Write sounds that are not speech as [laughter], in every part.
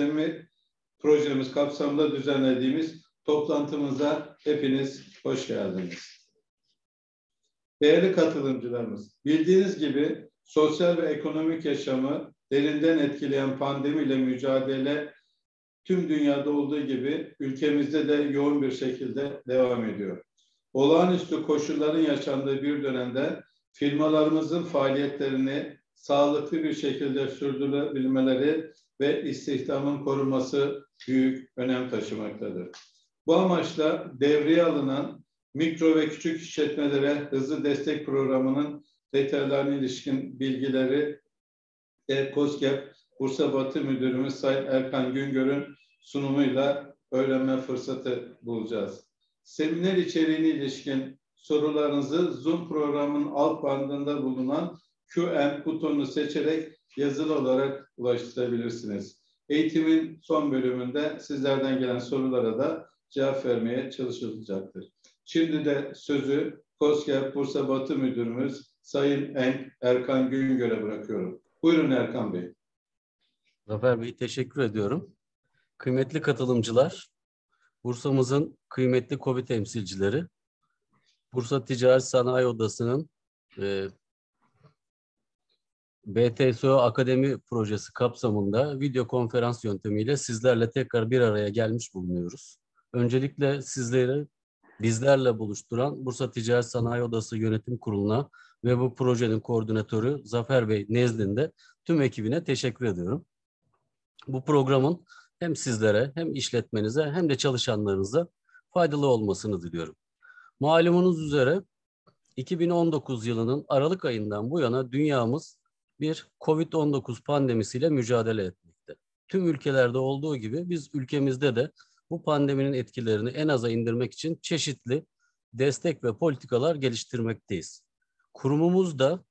Sistemi projemiz kapsamında düzenlediğimiz toplantımıza hepiniz hoş geldiniz. Değerli katılımcılarımız, bildiğiniz gibi sosyal ve ekonomik yaşamı derinden etkileyen pandemiyle mücadele tüm dünyada olduğu gibi ülkemizde de yoğun bir şekilde devam ediyor. Olağanüstü koşulların yaşandığı bir dönemde firmalarımızın faaliyetlerini sağlıklı bir şekilde sürdürebilmeleri, ve istihdamın korunması büyük önem taşımaktadır. Bu amaçla devreye alınan mikro ve küçük işletmelere hızlı destek programının detaylarına ilişkin bilgileri de COSGAP Bursa Batı Müdürümüz Sayın Erkan Güngör'ün sunumuyla öğrenme fırsatı bulacağız. Seminer içeriğine ilişkin sorularınızı Zoom programının alt bandında bulunan QM butonunu seçerek yazılı olarak ulaştırabilirsiniz. Eğitimin son bölümünde sizlerden gelen sorulara da cevap vermeye çalışılacaktır. Şimdi de sözü Kosker Bursa Batı Müdürümüz Sayın Erkan Güngör'e bırakıyorum. Buyurun Erkan Bey. Zafer Bey teşekkür ediyorum. Kıymetli katılımcılar, Bursa'mızın kıymetli COVID temsilcileri, Bursa Ticaret Sanayi Odası'nın e, BTSO Akademi projesi kapsamında video konferans yöntemiyle sizlerle tekrar bir araya gelmiş bulunuyoruz. Öncelikle sizleri bizlerle buluşturan Bursa Ticaret Sanayi Odası Yönetim Kurulu'na ve bu projenin koordinatörü Zafer Bey nezdinde tüm ekibine teşekkür ediyorum. Bu programın hem sizlere hem işletmenize hem de çalışanlarınıza faydalı olmasını diliyorum. Malumunuz üzere 2019 yılının Aralık ayından bu yana dünyamız bir COVID-19 pandemisiyle mücadele etmekte. Tüm ülkelerde olduğu gibi biz ülkemizde de bu pandeminin etkilerini en aza indirmek için çeşitli destek ve politikalar geliştirmekteyiz. Kurumumuz da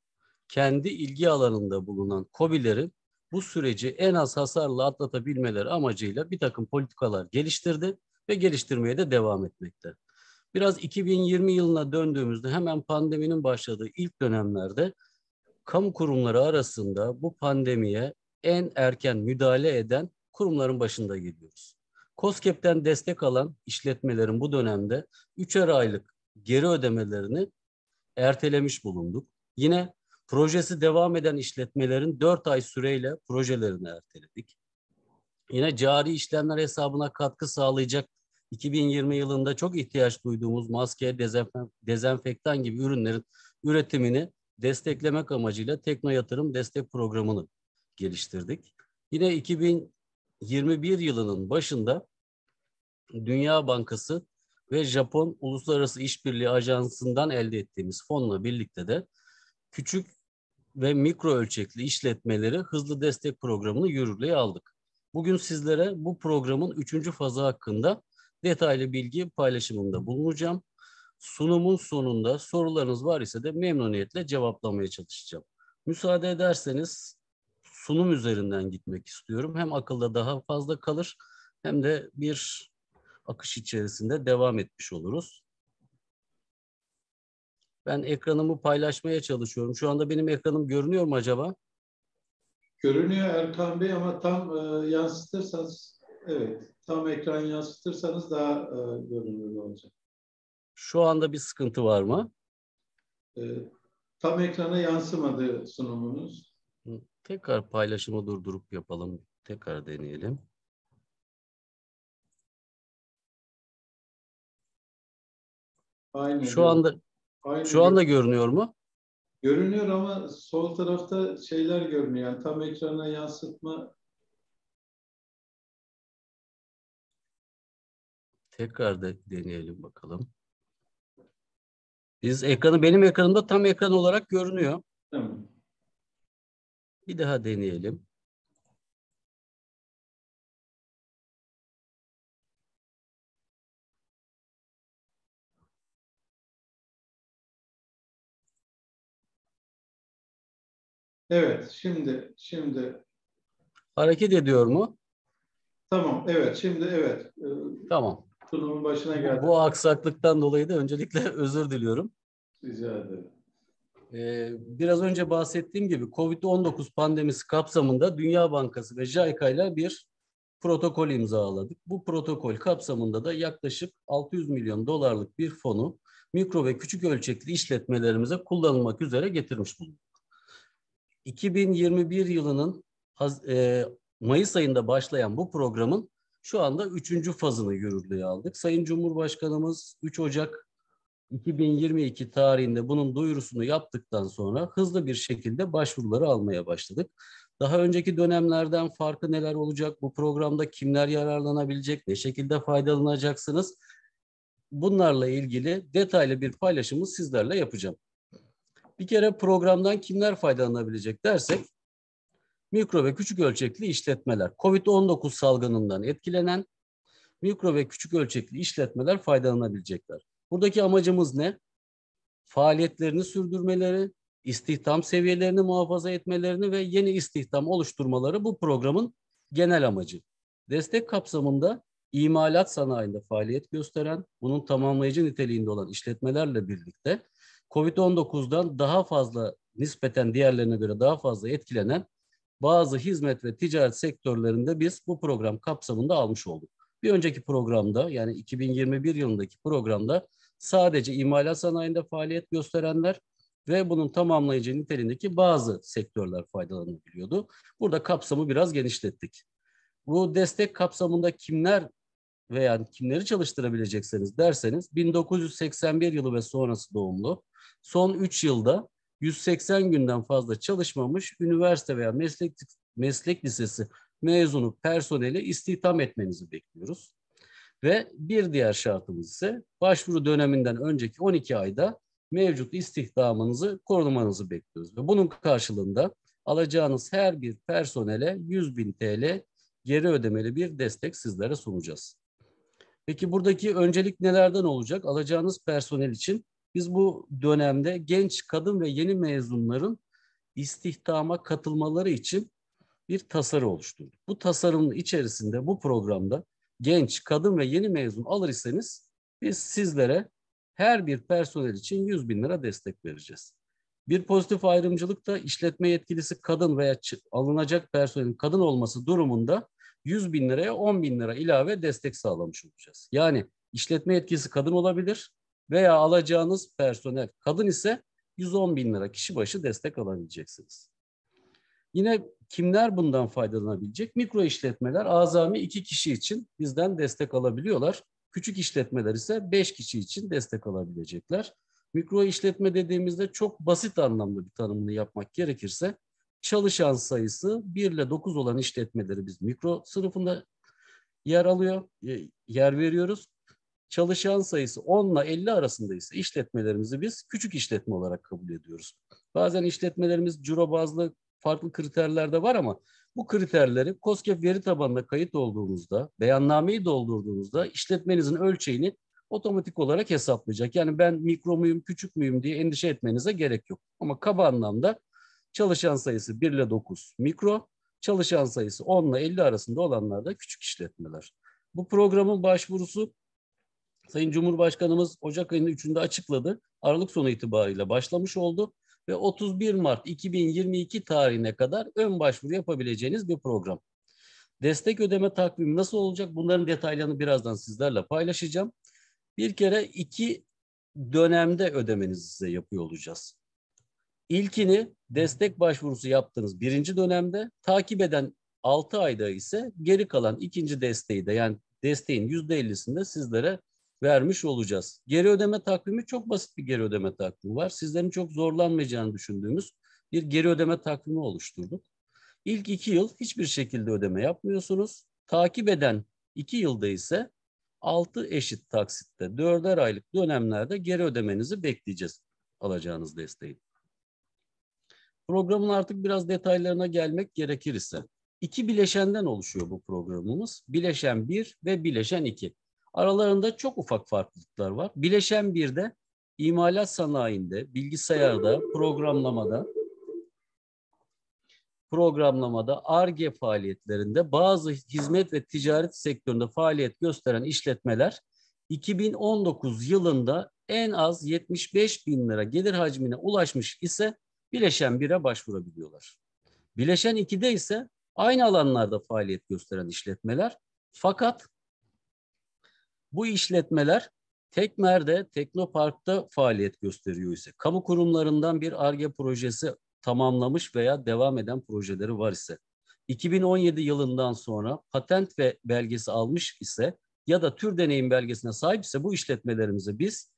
kendi ilgi alanında bulunan COBİ'leri bu süreci en az hasarlı atlatabilmeleri amacıyla bir takım politikalar geliştirdi ve geliştirmeye de devam etmekte. Biraz 2020 yılına döndüğümüzde hemen pandeminin başladığı ilk dönemlerde kamu kurumları arasında bu pandemiye en erken müdahale eden kurumların başında gidiyoruz. COSGAP'ten destek alan işletmelerin bu dönemde üçer aylık geri ödemelerini ertelemiş bulunduk. Yine projesi devam eden işletmelerin dört ay süreyle projelerini erteledik. Yine cari işlemler hesabına katkı sağlayacak 2020 yılında çok ihtiyaç duyduğumuz maske, dezenfektan gibi ürünlerin üretimini desteklemek amacıyla Tekno Yatırım Destek Programı'nı geliştirdik. Yine 2021 yılının başında Dünya Bankası ve Japon Uluslararası İşbirliği Ajansı'ndan elde ettiğimiz fonla birlikte de küçük ve mikro ölçekli işletmeleri hızlı destek programını yürürlüğe aldık. Bugün sizlere bu programın üçüncü fazı hakkında detaylı bilgi paylaşımında bulunacağım. Sunumun sonunda sorularınız var ise de memnuniyetle cevaplamaya çalışacağım. Müsaade ederseniz sunum üzerinden gitmek istiyorum. Hem akılda daha fazla kalır hem de bir akış içerisinde devam etmiş oluruz. Ben ekranımı paylaşmaya çalışıyorum. Şu anda benim ekranım görünüyor mu acaba? Görünüyor Erkan Bey ama tam e, yansıtırsanız, evet tam ekran yansıtırsanız daha e, görünür olacak. Şu anda bir sıkıntı var mı? Ee, tam ekrana yansımadı sunumunuz. Tekrar paylaşımı durdurup yapalım. Tekrar deneyelim. Aynı. Şu anda Aynen. şu anda görünüyor mu? Görünüyor ama sol tarafta şeyler görünüyor. Yani tam ekrana yansıtma. Tekrar da deneyelim bakalım. Biz ekranı benim ekranımda tam ekran olarak görünüyor. Tamam. Bir daha deneyelim. Evet, şimdi şimdi hareket ediyor mu? Tamam, evet, şimdi evet. Ee, tamam. Sunumun başına geldi. Bu aksaklıktan dolayı da öncelikle [laughs] özür diliyorum. Rica ederim. Ee, biraz önce bahsettiğim gibi COVID-19 pandemisi kapsamında Dünya Bankası ve JICA ile bir protokol imzaladık. Bu protokol kapsamında da yaklaşık 600 milyon dolarlık bir fonu mikro ve küçük ölçekli işletmelerimize kullanılmak üzere getirmiş bulunduk. 2021 yılının e, Mayıs ayında başlayan bu programın şu anda üçüncü fazını yürürlüğe aldık. Sayın Cumhurbaşkanımız 3 Ocak 2022 tarihinde bunun duyurusunu yaptıktan sonra hızlı bir şekilde başvuruları almaya başladık. Daha önceki dönemlerden farkı neler olacak? Bu programda kimler yararlanabilecek? Ne şekilde faydalanacaksınız? Bunlarla ilgili detaylı bir paylaşımı sizlerle yapacağım. Bir kere programdan kimler faydalanabilecek dersek mikro ve küçük ölçekli işletmeler. Covid-19 salgınından etkilenen mikro ve küçük ölçekli işletmeler faydalanabilecekler. Buradaki amacımız ne? Faaliyetlerini sürdürmeleri, istihdam seviyelerini muhafaza etmelerini ve yeni istihdam oluşturmaları bu programın genel amacı. Destek kapsamında imalat sanayinde faaliyet gösteren, bunun tamamlayıcı niteliğinde olan işletmelerle birlikte COVID-19'dan daha fazla nispeten diğerlerine göre daha fazla etkilenen bazı hizmet ve ticaret sektörlerinde biz bu program kapsamında almış olduk. Bir önceki programda yani 2021 yılındaki programda sadece imalat sanayinde faaliyet gösterenler ve bunun tamamlayıcı niteliğindeki bazı sektörler faydalanabiliyordu. Burada kapsamı biraz genişlettik. Bu destek kapsamında kimler veya kimleri çalıştırabilecekseniz derseniz 1981 yılı ve sonrası doğumlu son 3 yılda 180 günden fazla çalışmamış üniversite veya meslek meslek lisesi mezunu personeli istihdam etmenizi bekliyoruz. Ve bir diğer şartımız ise başvuru döneminden önceki 12 ayda mevcut istihdamınızı korumanızı bekliyoruz. Ve bunun karşılığında alacağınız her bir personele 100 bin TL geri ödemeli bir destek sizlere sunacağız. Peki buradaki öncelik nelerden olacak? Alacağınız personel için biz bu dönemde genç kadın ve yeni mezunların istihdama katılmaları için bir tasarı oluşturduk. Bu tasarımın içerisinde bu programda genç, kadın ve yeni mezun alır iseniz biz sizlere her bir personel için 100 bin lira destek vereceğiz. Bir pozitif ayrımcılık da işletme yetkilisi kadın veya alınacak personelin kadın olması durumunda 100 bin liraya 10 bin lira ilave destek sağlamış olacağız. Yani işletme yetkisi kadın olabilir, veya alacağınız personel kadın ise 110 bin lira kişi başı destek alabileceksiniz. Yine kimler bundan faydalanabilecek? Mikro işletmeler azami iki kişi için bizden destek alabiliyorlar. Küçük işletmeler ise beş kişi için destek alabilecekler. Mikro işletme dediğimizde çok basit anlamda bir tanımını yapmak gerekirse çalışan sayısı 1 ile 9 olan işletmeleri biz mikro sınıfında yer alıyor, e, yer veriyoruz çalışan sayısı 10 ile 50 arasında ise işletmelerimizi biz küçük işletme olarak kabul ediyoruz. Bazen işletmelerimiz ciro bazlı farklı kriterlerde var ama bu kriterleri COSGAP veri tabanına kayıt olduğunuzda, beyannameyi doldurduğunuzda işletmenizin ölçeğini otomatik olarak hesaplayacak. Yani ben mikro muyum, küçük müyüm diye endişe etmenize gerek yok. Ama kaba anlamda çalışan sayısı 1 ile 9 mikro, çalışan sayısı 10 ile 50 arasında olanlar da küçük işletmeler. Bu programın başvurusu Sayın Cumhurbaşkanımız Ocak ayının 3'ünde açıkladı. Aralık sonu itibariyle başlamış oldu ve 31 Mart 2022 tarihine kadar ön başvuru yapabileceğiniz bir program. Destek ödeme takvimi nasıl olacak? Bunların detaylarını birazdan sizlerle paylaşacağım. Bir kere iki dönemde ödemenizi size yapıyor olacağız. İlkini destek başvurusu yaptığınız birinci dönemde takip eden 6 ayda ise geri kalan ikinci desteği de yani desteğin %50'sini de sizlere vermiş olacağız. Geri ödeme takvimi çok basit bir geri ödeme takvimi var. Sizlerin çok zorlanmayacağını düşündüğümüz bir geri ödeme takvimi oluşturduk. İlk iki yıl hiçbir şekilde ödeme yapmıyorsunuz. Takip eden iki yılda ise altı eşit taksitte dörder aylık dönemlerde geri ödemenizi bekleyeceğiz alacağınız desteği. Programın artık biraz detaylarına gelmek gerekir ise. İki bileşenden oluşuyor bu programımız. Bileşen 1 ve bileşen 2. Aralarında çok ufak farklılıklar var. Bileşen bir de imalat sanayinde, bilgisayarda, programlamada, programlamada, ARGE faaliyetlerinde bazı hizmet ve ticaret sektöründe faaliyet gösteren işletmeler 2019 yılında en az 75 bin lira gelir hacmine ulaşmış ise bileşen 1'e başvurabiliyorlar. Bileşen 2'de ise aynı alanlarda faaliyet gösteren işletmeler fakat bu işletmeler Tekmer'de, Teknopark'ta faaliyet gösteriyor ise, kamu kurumlarından bir ARGE projesi tamamlamış veya devam eden projeleri var ise, 2017 yılından sonra patent ve belgesi almış ise ya da tür deneyim belgesine sahip ise bu işletmelerimize biz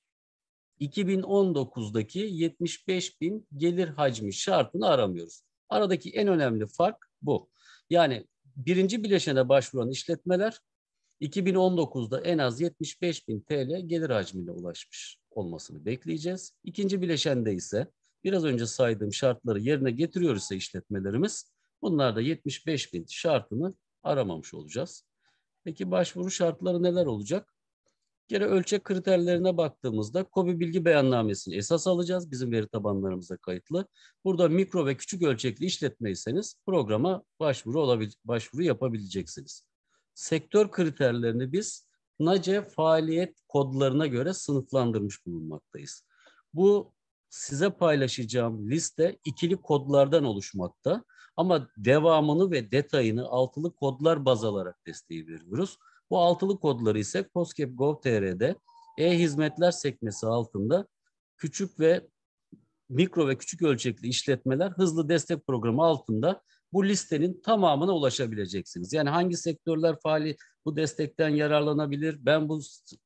2019'daki 75 bin gelir hacmi şartını aramıyoruz. Aradaki en önemli fark bu. Yani birinci bileşene başvuran işletmeler 2019'da en az 75 bin TL gelir hacmine ulaşmış olmasını bekleyeceğiz. İkinci bileşende ise biraz önce saydığım şartları yerine getiriyor ise işletmelerimiz bunlarda 75 bin şartını aramamış olacağız. Peki başvuru şartları neler olacak? Gene ölçek kriterlerine baktığımızda KOBİ bilgi beyannamesini esas alacağız. Bizim veri tabanlarımıza kayıtlı. Burada mikro ve küçük ölçekli işletmeyseniz programa başvuru olabil başvuru yapabileceksiniz sektör kriterlerini biz NACE faaliyet kodlarına göre sınıflandırmış bulunmaktayız. Bu size paylaşacağım liste ikili kodlardan oluşmakta ama devamını ve detayını altılı kodlar baz alarak desteği veriyoruz. Bu altılı kodları ise Postcap.gov.tr'de e-hizmetler sekmesi altında küçük ve mikro ve küçük ölçekli işletmeler hızlı destek programı altında bu listenin tamamına ulaşabileceksiniz. Yani hangi sektörler faali bu destekten yararlanabilir, ben bu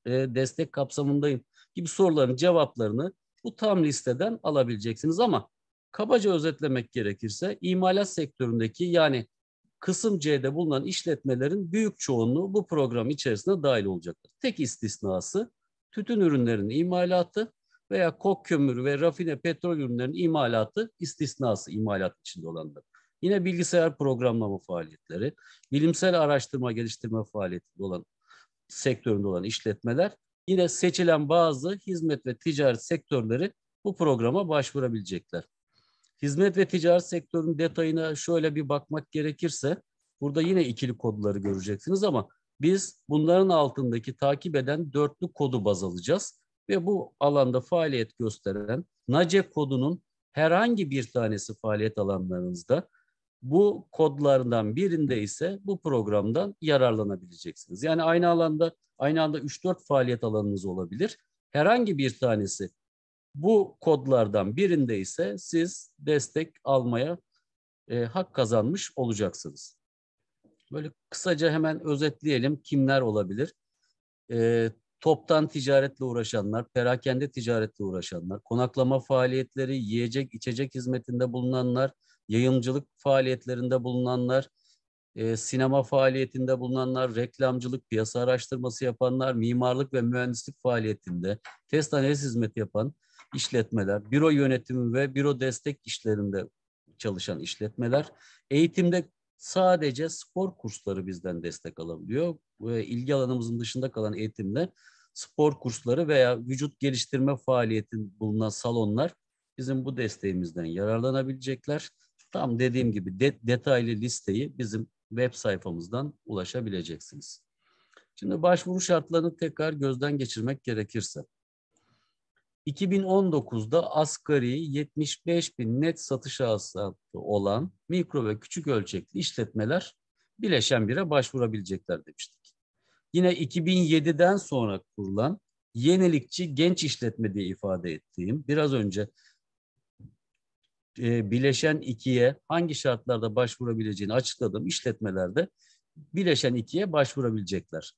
e, destek kapsamındayım gibi soruların cevaplarını bu tam listeden alabileceksiniz ama kabaca özetlemek gerekirse imalat sektöründeki yani kısım C'de bulunan işletmelerin büyük çoğunluğu bu program içerisinde dahil olacaktır. Tek istisnası tütün ürünlerinin imalatı veya kok kömürü ve rafine petrol ürünlerinin imalatı istisnası imalat içinde olandır. Yine bilgisayar programlama faaliyetleri, bilimsel araştırma geliştirme faaliyeti olan sektöründe olan işletmeler yine seçilen bazı hizmet ve ticaret sektörleri bu programa başvurabilecekler. Hizmet ve ticaret sektörünün detayına şöyle bir bakmak gerekirse burada yine ikili kodları göreceksiniz ama biz bunların altındaki takip eden dörtlü kodu baz alacağız ve bu alanda faaliyet gösteren NACE kodunun herhangi bir tanesi faaliyet alanlarınızda bu kodlardan birinde ise bu programdan yararlanabileceksiniz. Yani aynı alanda aynı anda 3-4 faaliyet alanınız olabilir. Herhangi bir tanesi bu kodlardan birinde ise siz destek almaya e, hak kazanmış olacaksınız. Böyle kısaca hemen özetleyelim kimler olabilir? E, toptan ticaretle uğraşanlar, perakende ticaretle uğraşanlar, konaklama faaliyetleri, yiyecek içecek hizmetinde bulunanlar, yayıncılık faaliyetlerinde bulunanlar, e, sinema faaliyetinde bulunanlar, reklamcılık, piyasa araştırması yapanlar, mimarlık ve mühendislik faaliyetinde, test analiz hizmeti yapan işletmeler, büro yönetimi ve büro destek işlerinde çalışan işletmeler, eğitimde sadece spor kursları bizden destek alabiliyor. E, ilgi alanımızın dışında kalan eğitimde spor kursları veya vücut geliştirme faaliyetin bulunan salonlar bizim bu desteğimizden yararlanabilecekler tam dediğim gibi de, detaylı listeyi bizim web sayfamızdan ulaşabileceksiniz. Şimdi başvuru şartlarını tekrar gözden geçirmek gerekirse. 2019'da asgari 75 bin net satış hasılatı olan mikro ve küçük ölçekli işletmeler bileşen bire başvurabilecekler demiştik. Yine 2007'den sonra kurulan yenilikçi genç işletme diye ifade ettiğim biraz önce e, bileşen ikiye hangi şartlarda başvurabileceğini açıkladım işletmelerde bileşen ikiye başvurabilecekler.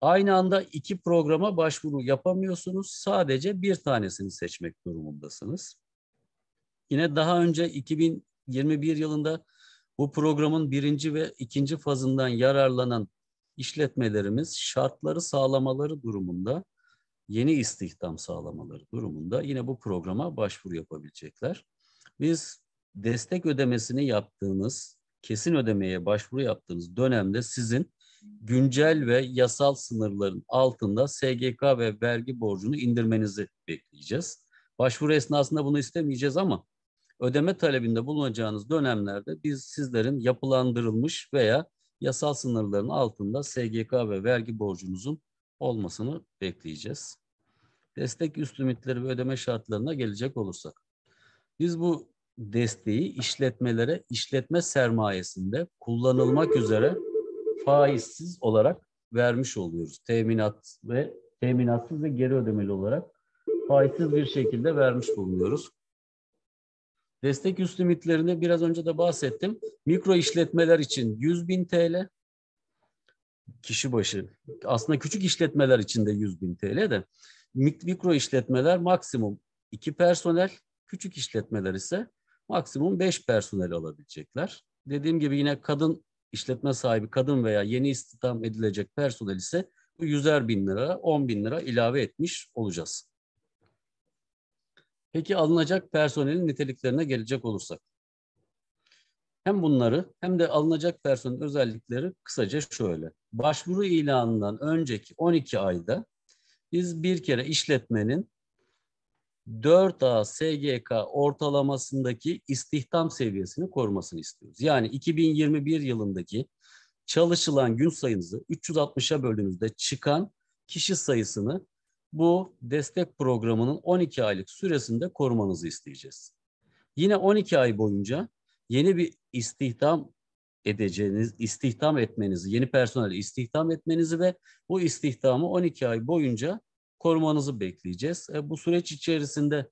Aynı anda iki programa başvuru yapamıyorsunuz. Sadece bir tanesini seçmek durumundasınız. Yine daha önce 2021 yılında bu programın birinci ve ikinci fazından yararlanan işletmelerimiz şartları sağlamaları durumunda yeni istihdam sağlamaları durumunda yine bu programa başvuru yapabilecekler. Biz destek ödemesini yaptığınız, kesin ödemeye başvuru yaptığınız dönemde sizin güncel ve yasal sınırların altında SGK ve vergi borcunu indirmenizi bekleyeceğiz. Başvuru esnasında bunu istemeyeceğiz ama ödeme talebinde bulunacağınız dönemlerde biz sizlerin yapılandırılmış veya yasal sınırların altında SGK ve vergi borcunuzun olmasını bekleyeceğiz. Destek üst limitleri ve ödeme şartlarına gelecek olursak. Biz bu desteği işletmelere işletme sermayesinde kullanılmak üzere faizsiz olarak vermiş oluyoruz. Teminat ve teminatsız ve geri ödemeli olarak faizsiz bir şekilde vermiş bulunuyoruz. Destek üst limitlerinde biraz önce de bahsettim. Mikro işletmeler için 100 bin TL kişi başı. Aslında küçük işletmeler için de 100 bin TL de mikro işletmeler maksimum 2 personel Küçük işletmeler ise maksimum 5 personel alabilecekler. Dediğim gibi yine kadın işletme sahibi kadın veya yeni istihdam edilecek personel ise bu yüzer bin lira, on bin lira ilave etmiş olacağız. Peki alınacak personelin niteliklerine gelecek olursak. Hem bunları hem de alınacak personelin özellikleri kısaca şöyle. Başvuru ilanından önceki 12 ayda biz bir kere işletmenin 4A SGK ortalamasındaki istihdam seviyesini korumasını istiyoruz. Yani 2021 yılındaki çalışılan gün sayınızı 360'a bölümünde çıkan kişi sayısını bu destek programının 12 aylık süresinde korumanızı isteyeceğiz. Yine 12 ay boyunca yeni bir istihdam edeceğiniz, istihdam etmenizi, yeni personeli istihdam etmenizi ve bu istihdamı 12 ay boyunca korumanızı bekleyeceğiz. E, bu süreç içerisinde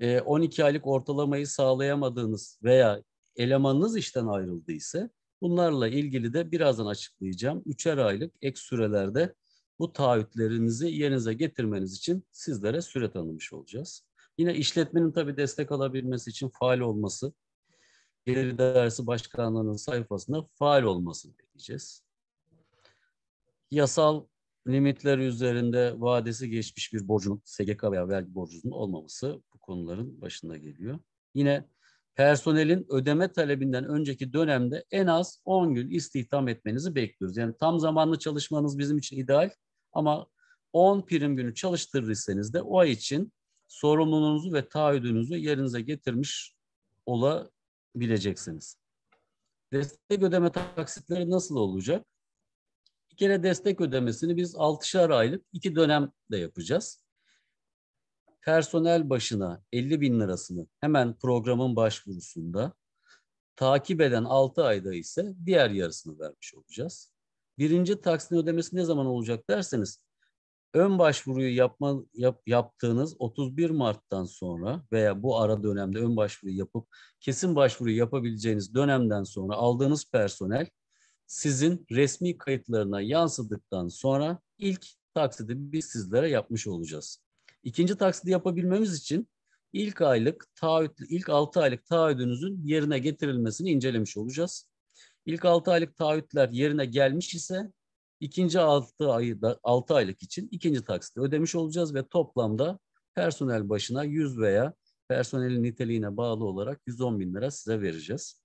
e, 12 aylık ortalamayı sağlayamadığınız veya elemanınız işten ayrıldıysa bunlarla ilgili de birazdan açıklayacağım. Üçer aylık ek sürelerde bu taahhütlerinizi yerinize getirmeniz için sizlere süre tanımış olacağız. Yine işletmenin tabii destek alabilmesi için faal olması, gelir dersi başkanlığının sayfasında faal olmasını bekleyeceğiz. Yasal limitler üzerinde vadesi geçmiş bir borcun, SGK veya vergi borcunun olmaması bu konuların başında geliyor. Yine personelin ödeme talebinden önceki dönemde en az 10 gün istihdam etmenizi bekliyoruz. Yani tam zamanlı çalışmanız bizim için ideal ama 10 prim günü çalıştırırsanız da o ay için sorumluluğunuzu ve taahhüdünüzü yerinize getirmiş olabileceksiniz. Destek ödeme taksitleri nasıl olacak? kere destek ödemesini biz 6'şar aylık iki dönemde yapacağız. Personel başına 50 bin lirasını hemen programın başvurusunda takip eden 6 ayda ise diğer yarısını vermiş olacağız. Birinci taksin ödemesi ne zaman olacak derseniz ön başvuruyu yapma, yap, yaptığınız 31 Mart'tan sonra veya bu ara dönemde ön başvuru yapıp kesin başvuru yapabileceğiniz dönemden sonra aldığınız personel sizin resmi kayıtlarına yansıdıktan sonra ilk taksidi biz sizlere yapmış olacağız. İkinci taksidi yapabilmemiz için ilk aylık taahhüt, ilk 6 aylık taahhüdünüzün yerine getirilmesini incelemiş olacağız. İlk 6 aylık taahhütler yerine gelmiş ise ikinci 6 ayı da 6 aylık için ikinci taksiti ödemiş olacağız ve toplamda personel başına 100 veya personelin niteliğine bağlı olarak 110 bin lira size vereceğiz.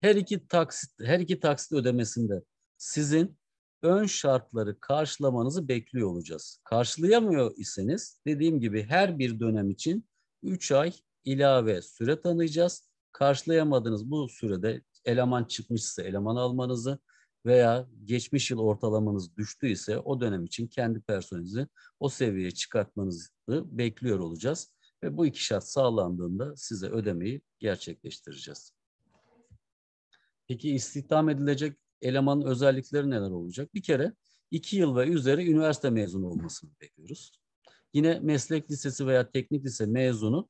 Her iki taksit her iki taksit ödemesinde sizin ön şartları karşılamanızı bekliyor olacağız. Karşılayamıyor iseniz dediğim gibi her bir dönem için 3 ay ilave süre tanıyacağız. Karşılayamadığınız bu sürede eleman çıkmışsa eleman almanızı veya geçmiş yıl ortalamanız düştüyse o dönem için kendi personelinizi o seviyeye çıkartmanızı bekliyor olacağız. Ve bu iki şart sağlandığında size ödemeyi gerçekleştireceğiz. Peki istihdam edilecek elemanın özellikleri neler olacak? Bir kere iki yıl ve üzeri üniversite mezunu olmasını bekliyoruz. Yine meslek lisesi veya teknik lise mezunu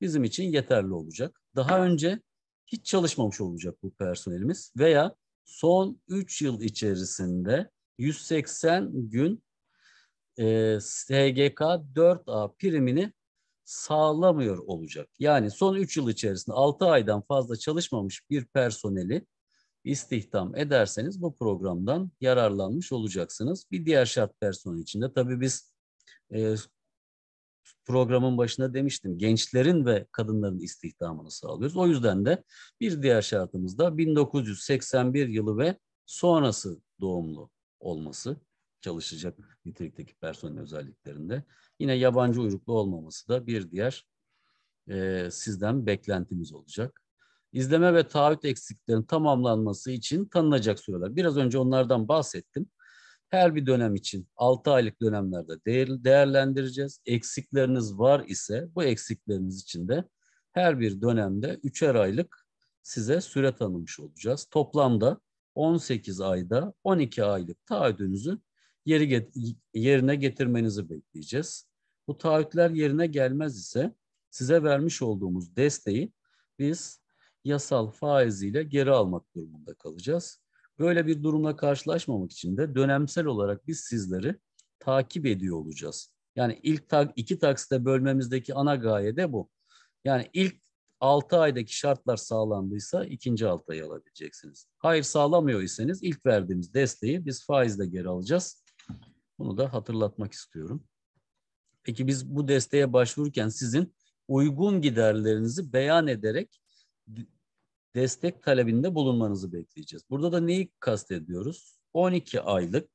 bizim için yeterli olacak. Daha önce hiç çalışmamış olacak bu personelimiz veya son 3 yıl içerisinde 180 gün e, SGK 4A primini sağlamıyor olacak. Yani son 3 yıl içerisinde 6 aydan fazla çalışmamış bir personeli istihdam ederseniz bu programdan yararlanmış olacaksınız. Bir diğer şart personel içinde tabii biz e, programın başında demiştim gençlerin ve kadınların istihdamını sağlıyoruz. O yüzden de bir diğer şartımız da 1981 yılı ve sonrası doğumlu olması çalışacak nitelikteki personel özelliklerinde. Yine yabancı uyruklu olmaması da bir diğer e, sizden beklentimiz olacak izleme ve taahhüt eksiklerinin tamamlanması için tanınacak süreler. Biraz önce onlardan bahsettim. Her bir dönem için 6 aylık dönemlerde değerlendireceğiz. Eksikleriniz var ise bu eksikleriniz için de her bir dönemde 3'er aylık size süre tanımış olacağız. Toplamda 18 ayda 12 aylık taahhüdünüzü yeri get yerine getirmenizi bekleyeceğiz. Bu taahhütler yerine gelmez ise size vermiş olduğumuz desteği biz yasal faiziyle geri almak durumunda kalacağız. Böyle bir durumla karşılaşmamak için de dönemsel olarak biz sizleri takip ediyor olacağız. Yani ilk tak, iki taksite bölmemizdeki ana gaye de bu. Yani ilk 6 aydaki şartlar sağlandıysa ikinci 6 ayı alabileceksiniz. Hayır sağlamıyor iseniz ilk verdiğimiz desteği biz faizle geri alacağız. Bunu da hatırlatmak istiyorum. Peki biz bu desteğe başvururken sizin uygun giderlerinizi beyan ederek destek talebinde bulunmanızı bekleyeceğiz. Burada da neyi kastediyoruz? 12 aylık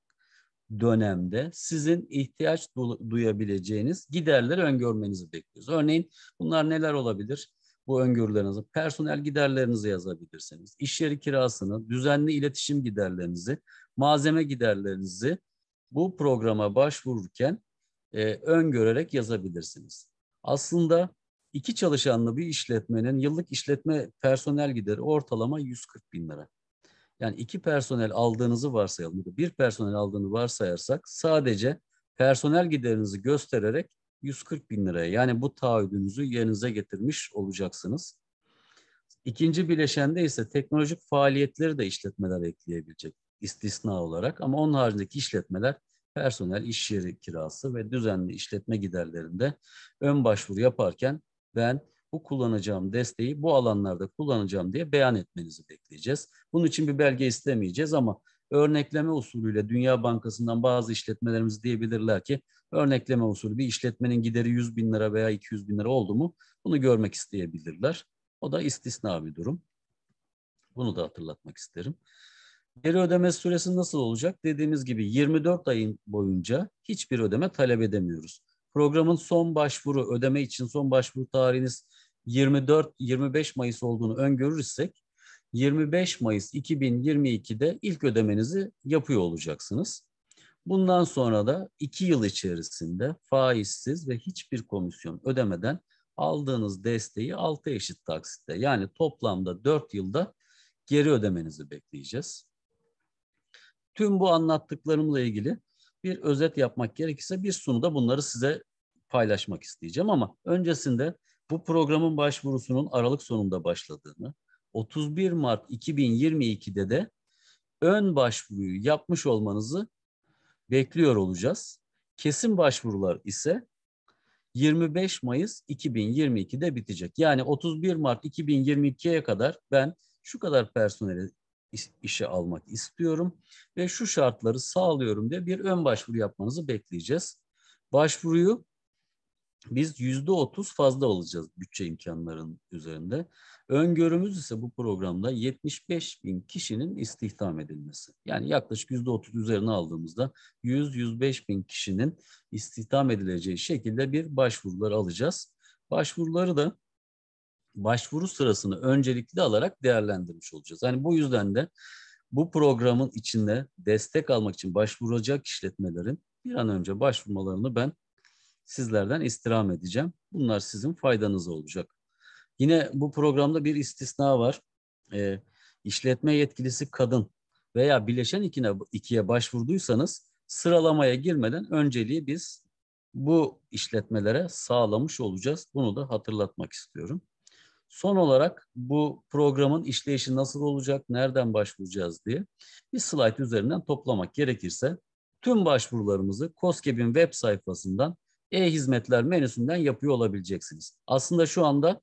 dönemde sizin ihtiyaç duyabileceğiniz giderleri öngörmenizi bekliyoruz. Örneğin bunlar neler olabilir? Bu öngörülerinizi, personel giderlerinizi yazabilirsiniz. İş yeri kirasını, düzenli iletişim giderlerinizi, malzeme giderlerinizi bu programa başvururken e, öngörerek yazabilirsiniz. Aslında İki çalışanlı bir işletmenin yıllık işletme personel gideri ortalama 140 bin lira. Yani iki personel aldığınızı varsayalım. Bir personel aldığını varsayarsak sadece personel giderinizi göstererek 140 bin liraya yani bu taahhüdünüzü yerinize getirmiş olacaksınız. İkinci bileşende ise teknolojik faaliyetleri de işletmeler ekleyebilecek istisna olarak ama onun haricindeki işletmeler personel, iş yeri kirası ve düzenli işletme giderlerinde ön başvuru yaparken ben bu kullanacağım desteği bu alanlarda kullanacağım diye beyan etmenizi bekleyeceğiz. Bunun için bir belge istemeyeceğiz ama örnekleme usulüyle Dünya Bankası'ndan bazı işletmelerimiz diyebilirler ki örnekleme usulü bir işletmenin gideri 100 bin lira veya 200 bin lira oldu mu bunu görmek isteyebilirler. O da istisna bir durum. Bunu da hatırlatmak isterim. Geri ödeme süresi nasıl olacak? Dediğimiz gibi 24 ayın boyunca hiçbir ödeme talep edemiyoruz. Programın son başvuru, ödeme için son başvuru tarihiniz 24-25 Mayıs olduğunu öngörürsek 25 Mayıs 2022'de ilk ödemenizi yapıyor olacaksınız. Bundan sonra da iki yıl içerisinde faizsiz ve hiçbir komisyon ödemeden aldığınız desteği altı eşit taksitte yani toplamda dört yılda geri ödemenizi bekleyeceğiz. Tüm bu anlattıklarımla ilgili bir özet yapmak gerekirse bir sunuda bunları size paylaşmak isteyeceğim ama öncesinde bu programın başvurusunun Aralık sonunda başladığını, 31 Mart 2022'de de ön başvuruyu yapmış olmanızı bekliyor olacağız. Kesin başvurular ise 25 Mayıs 2022'de bitecek. Yani 31 Mart 2022'ye kadar ben şu kadar personeli işe almak istiyorum ve şu şartları sağlıyorum diye bir ön başvuru yapmanızı bekleyeceğiz. Başvuruyu biz yüzde otuz fazla alacağız bütçe imkanlarının üzerinde. Öngörümüz ise bu programda 75 bin kişinin istihdam edilmesi. Yani yaklaşık yüzde otuz üzerine aldığımızda 100-105 bin kişinin istihdam edileceği şekilde bir başvurular alacağız. Başvuruları da başvuru sırasını öncelikli alarak değerlendirmiş olacağız. Yani bu yüzden de bu programın içinde destek almak için başvuracak işletmelerin bir an önce başvurmalarını ben sizlerden istirham edeceğim. Bunlar sizin faydanız olacak. Yine bu programda bir istisna var. E, işletme yetkilisi kadın veya bileşen ikine, ikiye başvurduysanız sıralamaya girmeden önceliği biz bu işletmelere sağlamış olacağız. Bunu da hatırlatmak istiyorum. Son olarak bu programın işleyişi nasıl olacak, nereden başvuracağız diye bir slayt üzerinden toplamak gerekirse tüm başvurularımızı COSGAP'in web sayfasından e-hizmetler menüsünden yapıyor olabileceksiniz. Aslında şu anda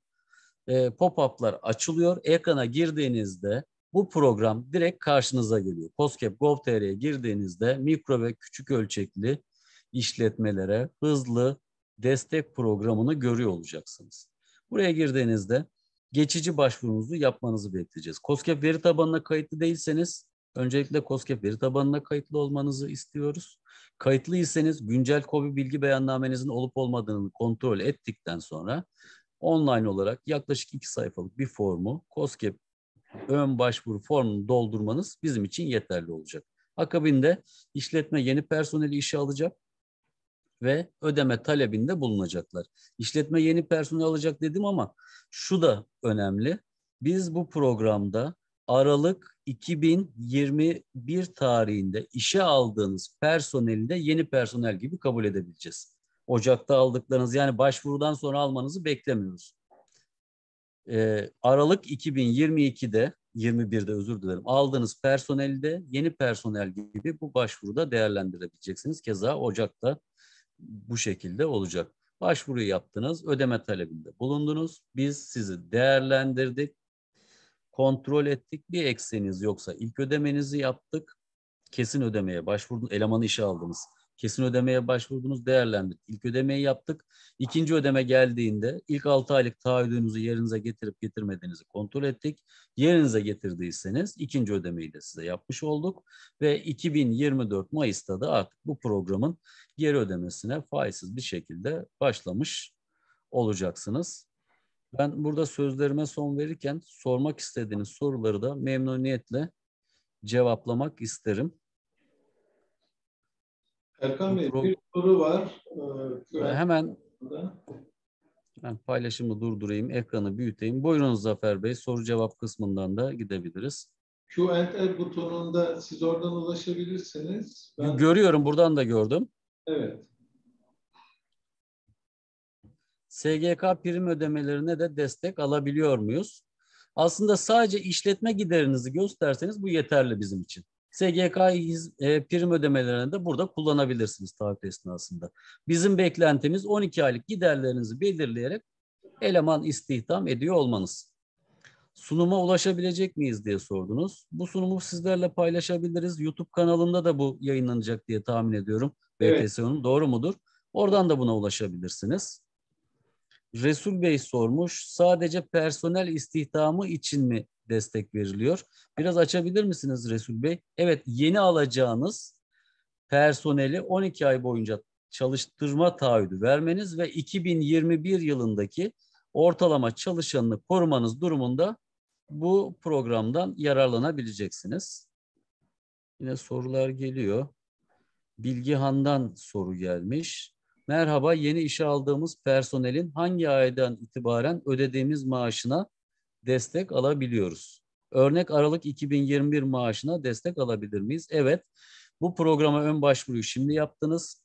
e, pop-up'lar açılıyor. Ekrana girdiğinizde bu program direkt karşınıza geliyor. COSGAP Gov.tr'ye girdiğinizde mikro ve küçük ölçekli işletmelere hızlı destek programını görüyor olacaksınız. Buraya girdiğinizde geçici başvurunuzu yapmanızı bekleyeceğiz. COSGAP veri tabanına kayıtlı değilseniz öncelikle COSGAP veri tabanına kayıtlı olmanızı istiyoruz. Kayıtlıysanız güncel COBİ bilgi beyannamenizin olup olmadığını kontrol ettikten sonra online olarak yaklaşık iki sayfalık bir formu COSGAP ön başvuru formunu doldurmanız bizim için yeterli olacak. Akabinde işletme yeni personeli işe alacak ve ödeme talebinde bulunacaklar. İşletme yeni personel alacak dedim ama şu da önemli. Biz bu programda Aralık 2021 tarihinde işe aldığınız personeli de yeni personel gibi kabul edebileceğiz. Ocak'ta aldıklarınız yani başvurudan sonra almanızı beklemiyoruz. Ee, Aralık 2022'de 21'de özür dilerim aldığınız personeli de yeni personel gibi bu başvuruda değerlendirebileceksiniz. Keza Ocak'ta bu şekilde olacak. Başvuru yaptınız, ödeme talebinde bulundunuz. Biz sizi değerlendirdik kontrol ettik bir ekseniz yoksa ilk ödemenizi yaptık. Kesin ödemeye başvurdunuz, elemanı işe aldınız. Kesin ödemeye başvurdunuz, değerlendik. ilk ödemeyi yaptık. ikinci ödeme geldiğinde ilk 6 aylık taahhüdünüzü yerinize getirip getirmediğinizi kontrol ettik. Yerinize getirdiyseniz ikinci ödemeyi de size yapmış olduk. Ve 2024 Mayıs'ta da artık bu programın geri ödemesine faizsiz bir şekilde başlamış olacaksınız. Ben burada sözlerime son verirken sormak istediğiniz soruları da memnuniyetle cevaplamak isterim. Erkan Bey bir soru var. Ee, hemen, Ben paylaşımı durdurayım, ekranı büyüteyim. Buyurun Zafer Bey, soru cevap kısmından da gidebiliriz. Q&A butonunda siz oradan ulaşabilirsiniz. Ben... Görüyorum, buradan da gördüm. Evet. SGK prim ödemelerine de destek alabiliyor muyuz? Aslında sadece işletme giderinizi gösterseniz bu yeterli bizim için. SGK e, prim ödemelerini de burada kullanabilirsiniz taahhüt esnasında. Bizim beklentimiz 12 aylık giderlerinizi belirleyerek eleman istihdam ediyor olmanız. Sunuma ulaşabilecek miyiz diye sordunuz. Bu sunumu sizlerle paylaşabiliriz. YouTube kanalında da bu yayınlanacak diye tahmin ediyorum. Evet. BTSO'nun doğru mudur? Oradan da buna ulaşabilirsiniz. Resul Bey sormuş. Sadece personel istihdamı için mi destek veriliyor? Biraz açabilir misiniz Resul Bey? Evet, yeni alacağınız personeli 12 ay boyunca çalıştırma taahhüdü vermeniz ve 2021 yılındaki ortalama çalışanını korumanız durumunda bu programdan yararlanabileceksiniz. Yine sorular geliyor. Bilgihan'dan soru gelmiş merhaba yeni işe aldığımız personelin hangi aydan itibaren ödediğimiz maaşına destek alabiliyoruz? Örnek Aralık 2021 maaşına destek alabilir miyiz? Evet. Bu programa ön başvuruyu şimdi yaptınız.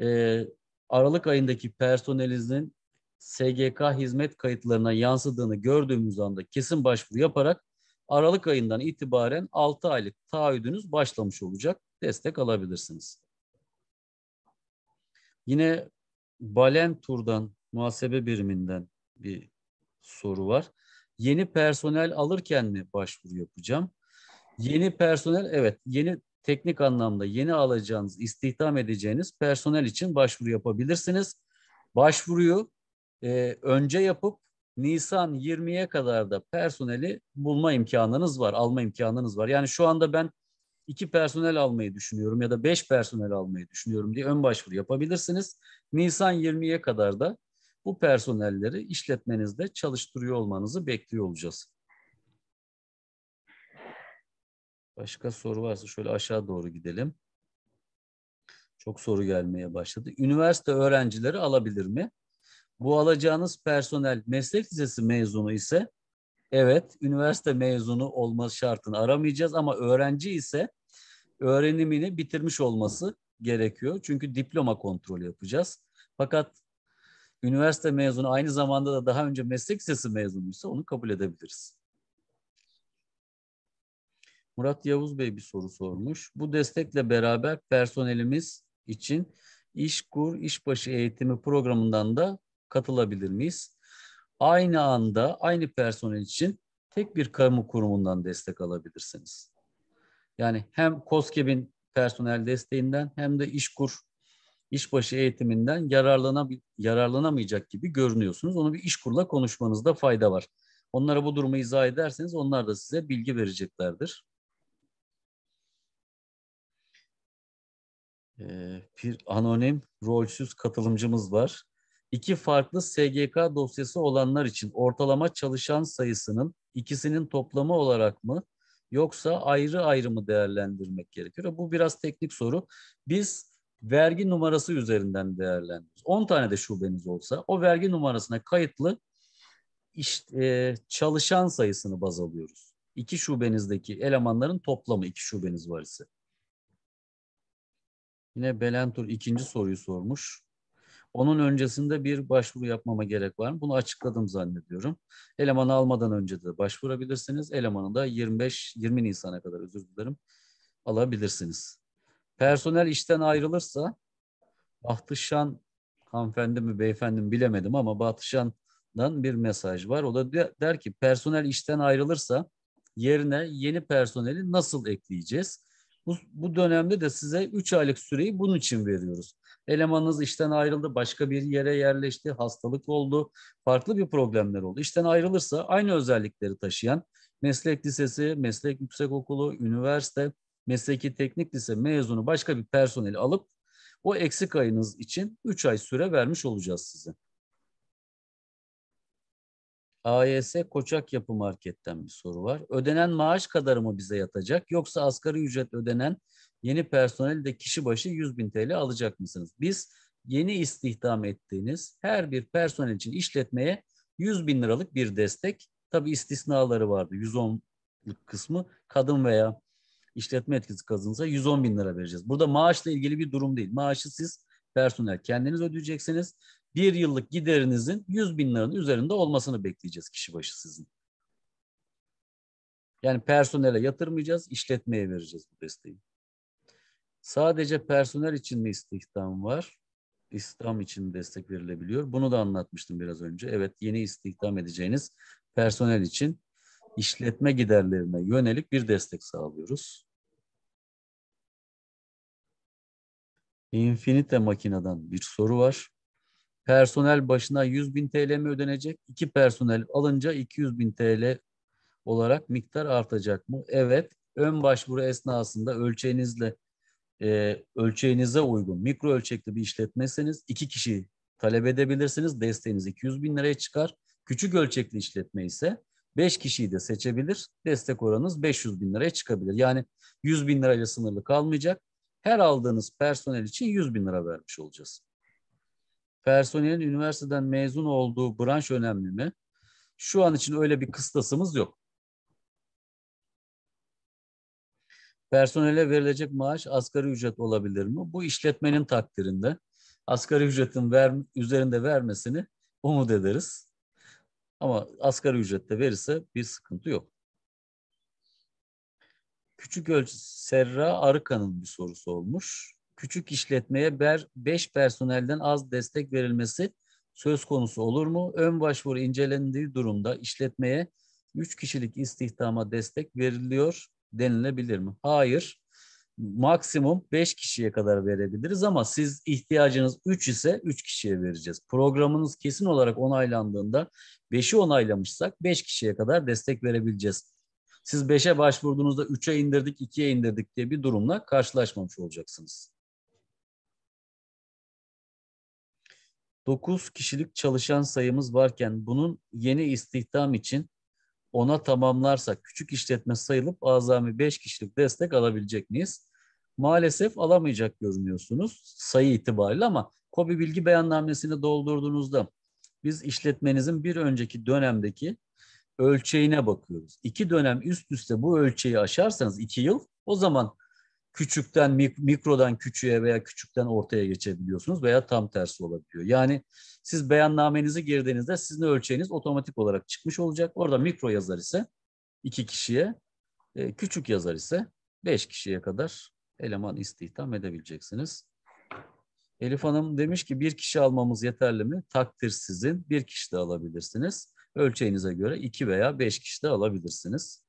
Ee, Aralık ayındaki personelinizin SGK hizmet kayıtlarına yansıdığını gördüğümüz anda kesin başvuru yaparak Aralık ayından itibaren 6 aylık taahhüdünüz başlamış olacak. Destek alabilirsiniz. Yine Balentur'dan, muhasebe biriminden bir soru var. Yeni personel alırken mi başvuru yapacağım? Yeni personel, evet yeni teknik anlamda yeni alacağınız, istihdam edeceğiniz personel için başvuru yapabilirsiniz. Başvuruyu e, önce yapıp Nisan 20'ye kadar da personeli bulma imkanınız var, alma imkanınız var. Yani şu anda ben iki personel almayı düşünüyorum ya da beş personel almayı düşünüyorum diye ön başvuru yapabilirsiniz. Nisan 20'ye kadar da bu personelleri işletmenizde çalıştırıyor olmanızı bekliyor olacağız. Başka soru varsa şöyle aşağı doğru gidelim. Çok soru gelmeye başladı. Üniversite öğrencileri alabilir mi? Bu alacağınız personel meslek lisesi mezunu ise Evet, üniversite mezunu olması şartını aramayacağız ama öğrenci ise öğrenimini bitirmiş olması gerekiyor. Çünkü diploma kontrolü yapacağız. Fakat üniversite mezunu aynı zamanda da daha önce meslek lisesi mezunuysa onu kabul edebiliriz. Murat Yavuz Bey bir soru sormuş. Bu destekle beraber personelimiz için iş kur işbaşı Eğitimi programından da katılabilir miyiz? aynı anda aynı personel için tek bir kamu kurumundan destek alabilirsiniz. Yani hem COSGAP'in personel desteğinden hem de işkur işbaşı eğitiminden yararlanab yararlanamayacak gibi görünüyorsunuz. Onu bir işkurla konuşmanızda fayda var. Onlara bu durumu izah ederseniz onlar da size bilgi vereceklerdir. Ee, bir anonim rolsüz katılımcımız var iki farklı SGK dosyası olanlar için ortalama çalışan sayısının ikisinin toplamı olarak mı yoksa ayrı ayrı mı değerlendirmek gerekiyor? Bu biraz teknik soru. Biz vergi numarası üzerinden değerlendiriyoruz. 10 tane de şubeniz olsa o vergi numarasına kayıtlı işte, çalışan sayısını baz alıyoruz. İki şubenizdeki elemanların toplamı iki şubeniz var ise. Yine Belentur ikinci soruyu sormuş. Onun öncesinde bir başvuru yapmama gerek var mı? Bunu açıkladım zannediyorum. Elemanı almadan önce de başvurabilirsiniz. Elemanı da 25 20 Nisan'a kadar özür dilerim alabilirsiniz. Personel işten ayrılırsa Bahtışan hanımefendi mi beyefendi mi bilemedim ama Bahtışan'dan bir mesaj var. O da der ki personel işten ayrılırsa yerine yeni personeli nasıl ekleyeceğiz? Bu, bu dönemde de size 3 aylık süreyi bunun için veriyoruz. Elemanınız işten ayrıldı, başka bir yere yerleşti, hastalık oldu, farklı bir problemler oldu. İşten ayrılırsa aynı özellikleri taşıyan meslek lisesi, meslek yüksekokulu, üniversite, mesleki teknik lise mezunu başka bir personeli alıp o eksik ayınız için 3 ay süre vermiş olacağız size. AYS Koçak Yapı Market'ten bir soru var. Ödenen maaş kadar mı bize yatacak yoksa asgari ücret ödenen yeni personel de kişi başı 100 bin TL alacak mısınız? Biz yeni istihdam ettiğiniz her bir personel için işletmeye 100 bin liralık bir destek. Tabi istisnaları vardı. 110'luk kısmı kadın veya işletme etkisi kazanırsa 110 bin lira vereceğiz. Burada maaşla ilgili bir durum değil. Maaşı siz personel kendiniz ödeyeceksiniz bir yıllık giderinizin 100 bin liranın üzerinde olmasını bekleyeceğiz kişi başı sizin. Yani personele yatırmayacağız, işletmeye vereceğiz bu desteği. Sadece personel için mi istihdam var? İstihdam için destek verilebiliyor. Bunu da anlatmıştım biraz önce. Evet yeni istihdam edeceğiniz personel için işletme giderlerine yönelik bir destek sağlıyoruz. Infinite makineden bir soru var. Personel başına 100 bin TL mi ödenecek? İki personel alınca 200 bin TL olarak miktar artacak mı? Evet. Ön başvuru esnasında ölçeğinizle e, ölçeğinize uygun mikro ölçekli bir işletmeseniz iki kişi talep edebilirsiniz. Desteğiniz 200 bin liraya çıkar. Küçük ölçekli işletme ise 5 kişiyi de seçebilir. Destek oranınız 500 bin liraya çıkabilir. Yani 100 bin lirayla sınırlı kalmayacak. Her aldığınız personel için 100 bin lira vermiş olacağız personelin üniversiteden mezun olduğu branş önemli mi? Şu an için öyle bir kıstasımız yok. Personele verilecek maaş asgari ücret olabilir mi? Bu işletmenin takdirinde. Asgari ücretin ver, üzerinde vermesini umut ederiz. Ama asgari ücrette verirse bir sıkıntı yok. Küçük ölçü Serra Arıkan'ın bir sorusu olmuş küçük işletmeye 5 personelden az destek verilmesi söz konusu olur mu? Ön başvuru incelendiği durumda işletmeye 3 kişilik istihdama destek veriliyor denilebilir mi? Hayır. Maksimum 5 kişiye kadar verebiliriz ama siz ihtiyacınız 3 ise 3 kişiye vereceğiz. Programınız kesin olarak onaylandığında 5'i onaylamışsak 5 kişiye kadar destek verebileceğiz. Siz 5'e başvurduğunuzda 3'e indirdik, 2'ye indirdik diye bir durumla karşılaşmamış olacaksınız. 9 kişilik çalışan sayımız varken bunun yeni istihdam için ona tamamlarsak küçük işletme sayılıp azami 5 kişilik destek alabilecek miyiz? Maalesef alamayacak görünüyorsunuz sayı itibariyle ama KOBİ bilgi beyannamesini doldurduğunuzda biz işletmenizin bir önceki dönemdeki ölçeğine bakıyoruz. İki dönem üst üste bu ölçeği aşarsanız iki yıl o zaman küçükten mikrodan küçüğe veya küçükten ortaya geçebiliyorsunuz veya tam tersi olabiliyor. Yani siz beyannamenizi girdiğinizde sizin ölçeğiniz otomatik olarak çıkmış olacak. Orada mikro yazar ise iki kişiye, e, küçük yazar ise beş kişiye kadar eleman istihdam edebileceksiniz. Elif Hanım demiş ki bir kişi almamız yeterli mi? Takdir sizin. Bir kişi de alabilirsiniz. Ölçeğinize göre iki veya beş kişi de alabilirsiniz.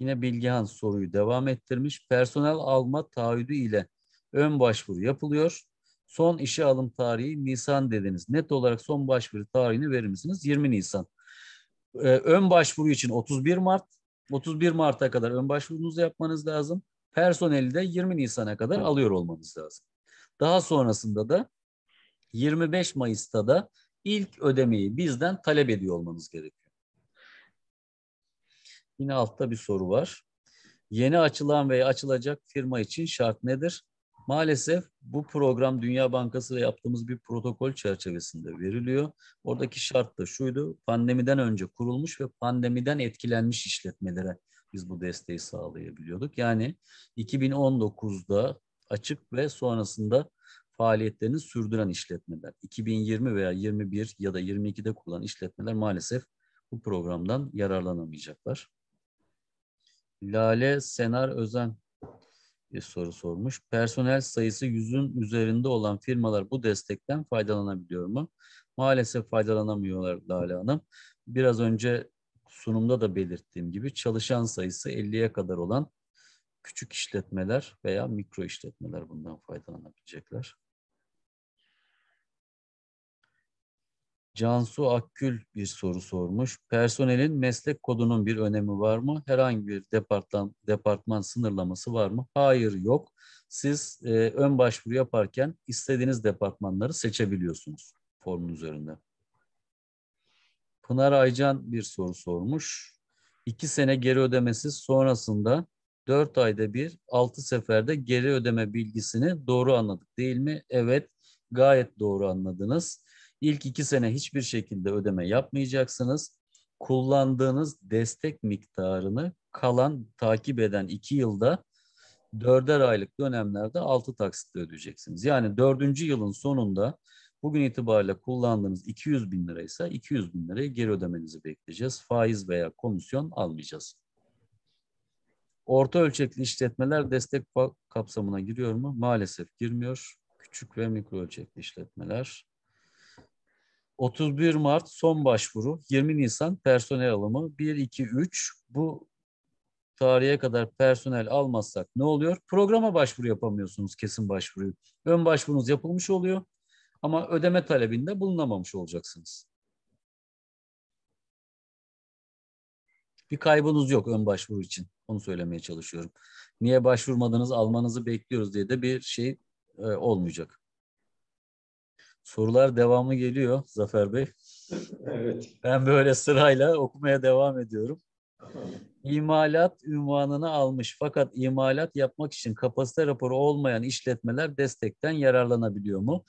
Yine Bilgehan soruyu devam ettirmiş. Personel alma taahhüdü ile ön başvuru yapılıyor. Son işe alım tarihi Nisan dediniz. Net olarak son başvuru tarihini verir misiniz? 20 Nisan. Ee, ön başvuru için 31 Mart. 31 Mart'a kadar ön başvurunuzu yapmanız lazım. Personeli de 20 Nisan'a kadar alıyor olmanız lazım. Daha sonrasında da 25 Mayıs'ta da ilk ödemeyi bizden talep ediyor olmanız gerekiyor. Yine altta bir soru var. Yeni açılan veya açılacak firma için şart nedir? Maalesef bu program Dünya Bankası ile yaptığımız bir protokol çerçevesinde veriliyor. Oradaki şart da şuydu. Pandemiden önce kurulmuş ve pandemiden etkilenmiş işletmelere biz bu desteği sağlayabiliyorduk. Yani 2019'da açık ve sonrasında faaliyetlerini sürdüren işletmeler. 2020 veya 21 ya da 22'de kurulan işletmeler maalesef bu programdan yararlanamayacaklar. Lale Senar Özen bir soru sormuş. Personel sayısı yüzün üzerinde olan firmalar bu destekten faydalanabiliyor mu? Maalesef faydalanamıyorlar Lale Hanım. Biraz önce sunumda da belirttiğim gibi çalışan sayısı 50'ye kadar olan küçük işletmeler veya mikro işletmeler bundan faydalanabilecekler. Cansu Akgül bir soru sormuş. Personelin meslek kodunun bir önemi var mı? Herhangi bir departman, departman sınırlaması var mı? Hayır yok. Siz e, ön başvuru yaparken istediğiniz departmanları seçebiliyorsunuz formun üzerinde. Pınar Aycan bir soru sormuş. İki sene geri ödemesi sonrasında dört ayda bir altı seferde geri ödeme bilgisini doğru anladık değil mi? Evet gayet doğru anladınız İlk iki sene hiçbir şekilde ödeme yapmayacaksınız. Kullandığınız destek miktarını kalan takip eden iki yılda dörder aylık dönemlerde altı taksitle ödeyeceksiniz. Yani dördüncü yılın sonunda bugün itibariyle kullandığınız 200 bin liraysa 200 bin lirayı geri ödemenizi bekleyeceğiz. Faiz veya komisyon almayacağız. Orta ölçekli işletmeler destek kapsamına giriyor mu? Maalesef girmiyor. Küçük ve mikro ölçekli işletmeler 31 Mart son başvuru, 20 Nisan personel alımı, 1, 2, 3 bu tarihe kadar personel almazsak ne oluyor? Programa başvuru yapamıyorsunuz kesin başvuruyu. Ön başvurunuz yapılmış oluyor ama ödeme talebinde bulunamamış olacaksınız. Bir kaybınız yok ön başvuru için. Onu söylemeye çalışıyorum. Niye başvurmadınız almanızı bekliyoruz diye de bir şey e, olmayacak. Sorular devamı geliyor Zafer Bey. evet. Ben böyle sırayla okumaya devam ediyorum. İmalat ünvanını almış fakat imalat yapmak için kapasite raporu olmayan işletmeler destekten yararlanabiliyor mu?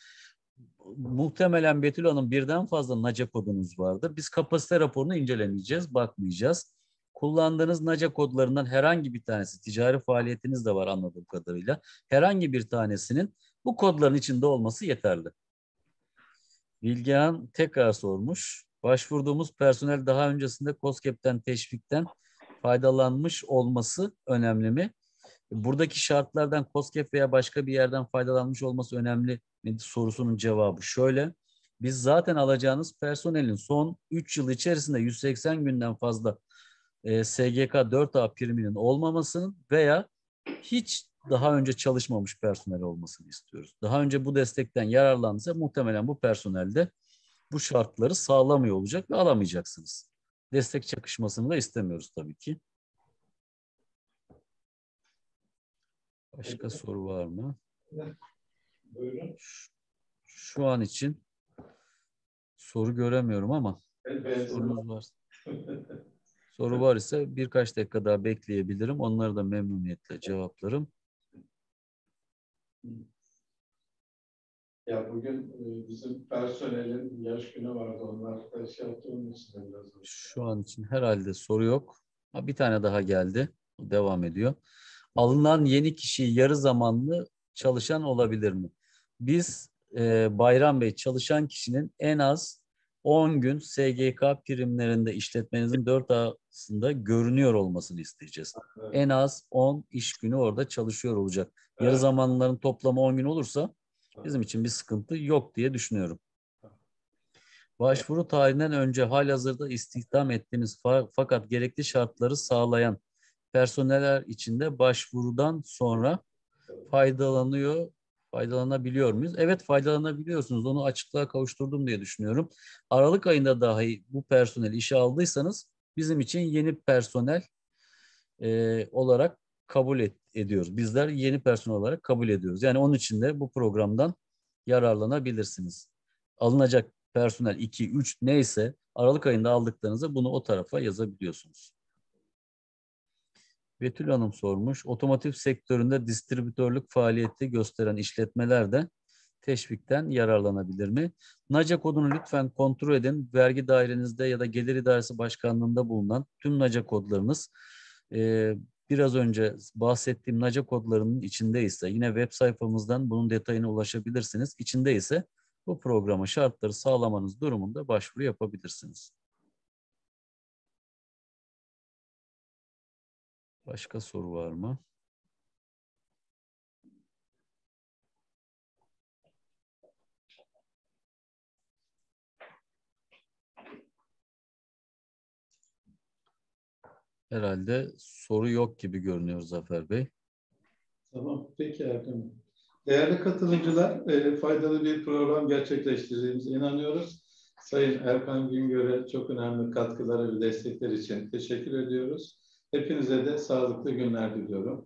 Muhtemelen Betül Hanım birden fazla NACE kodunuz vardır. Biz kapasite raporunu incelemeyeceğiz, bakmayacağız. Kullandığınız NACE kodlarından herhangi bir tanesi, ticari faaliyetiniz de var anladığım kadarıyla. Herhangi bir tanesinin bu kodların içinde olması yeterli. Bilgehan tekrar sormuş. Başvurduğumuz personel daha öncesinde COSGAP'ten teşvikten faydalanmış olması önemli mi? Buradaki şartlardan COSGAP veya başka bir yerden faydalanmış olması önemli mi sorusunun cevabı şöyle. Biz zaten alacağınız personelin son 3 yıl içerisinde 180 günden fazla e, SGK 4A priminin olmamasının veya hiç daha önce çalışmamış personel olmasını istiyoruz. Daha önce bu destekten yararlandıysa muhtemelen bu personelde bu şartları sağlamıyor olacak ve alamayacaksınız. Destek çakışmasını da istemiyoruz tabii ki. Başka soru var mı? Buyurun. Şu an için soru göremiyorum ama sorunuz var. [laughs] Soru var ise birkaç dakika daha bekleyebilirim. Onları da memnuniyetle cevaplarım. Ya bugün e, bizim personelin yarış günü vardı. Onlar da şey yaptı onun için biraz. Şu an için herhalde soru yok. Ha, bir tane daha geldi. Devam ediyor. Alınan yeni kişi yarı zamanlı çalışan olabilir mi? Biz e, Bayram Bey çalışan kişinin en az 10 gün SGK primlerinde işletmenizin 4 arasında görünüyor olmasını isteyeceğiz. Evet. En az 10 iş günü orada çalışıyor olacak. Evet. Yarı zamanların toplamı 10 gün olursa bizim için bir sıkıntı yok diye düşünüyorum. Başvuru tarihinden önce halihazırda istihdam ettiğiniz fakat gerekli şartları sağlayan personeller içinde başvurudan sonra faydalanıyor faydalanabiliyor muyuz? Evet faydalanabiliyorsunuz. Onu açıklığa kavuşturdum diye düşünüyorum. Aralık ayında dahi bu personel işe aldıysanız bizim için yeni personel e, olarak kabul et, ediyoruz. Bizler yeni personel olarak kabul ediyoruz. Yani onun için de bu programdan yararlanabilirsiniz. Alınacak personel 2, 3 neyse Aralık ayında aldıklarınızı bunu o tarafa yazabiliyorsunuz. Betül Hanım sormuş. Otomotiv sektöründe distribütörlük faaliyeti gösteren işletmeler de teşvikten yararlanabilir mi? NACA kodunu lütfen kontrol edin. Vergi dairenizde ya da gelir idaresi başkanlığında bulunan tüm NACA kodlarınız e, biraz önce bahsettiğim NACA kodlarının içinde ise yine web sayfamızdan bunun detayına ulaşabilirsiniz. İçinde ise bu programa şartları sağlamanız durumunda başvuru yapabilirsiniz. Başka soru var mı? Herhalde soru yok gibi görünüyor Zafer Bey. Tamam, peki Erdem. Değerli katılımcılar, e, faydalı bir program gerçekleştireceğimize inanıyoruz. Sayın Erkan Güngör'e çok önemli katkıları ve destekler için teşekkür ediyoruz. Hepinize de sağlıklı günler diliyorum.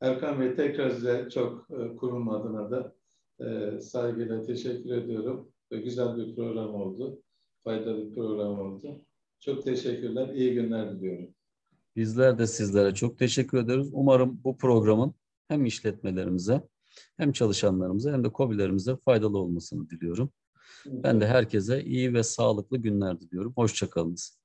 Erkan Bey tekrar size çok e, kurum adına da e, saygıyla teşekkür ediyorum. Güzel bir program oldu. Faydalı bir program oldu. Çok teşekkürler. İyi günler diliyorum. Bizler de sizlere çok teşekkür ederiz. Umarım bu programın hem işletmelerimize hem çalışanlarımıza hem de COBİ'lerimize faydalı olmasını diliyorum. Ben de herkese iyi ve sağlıklı günler diliyorum. Hoşçakalınız.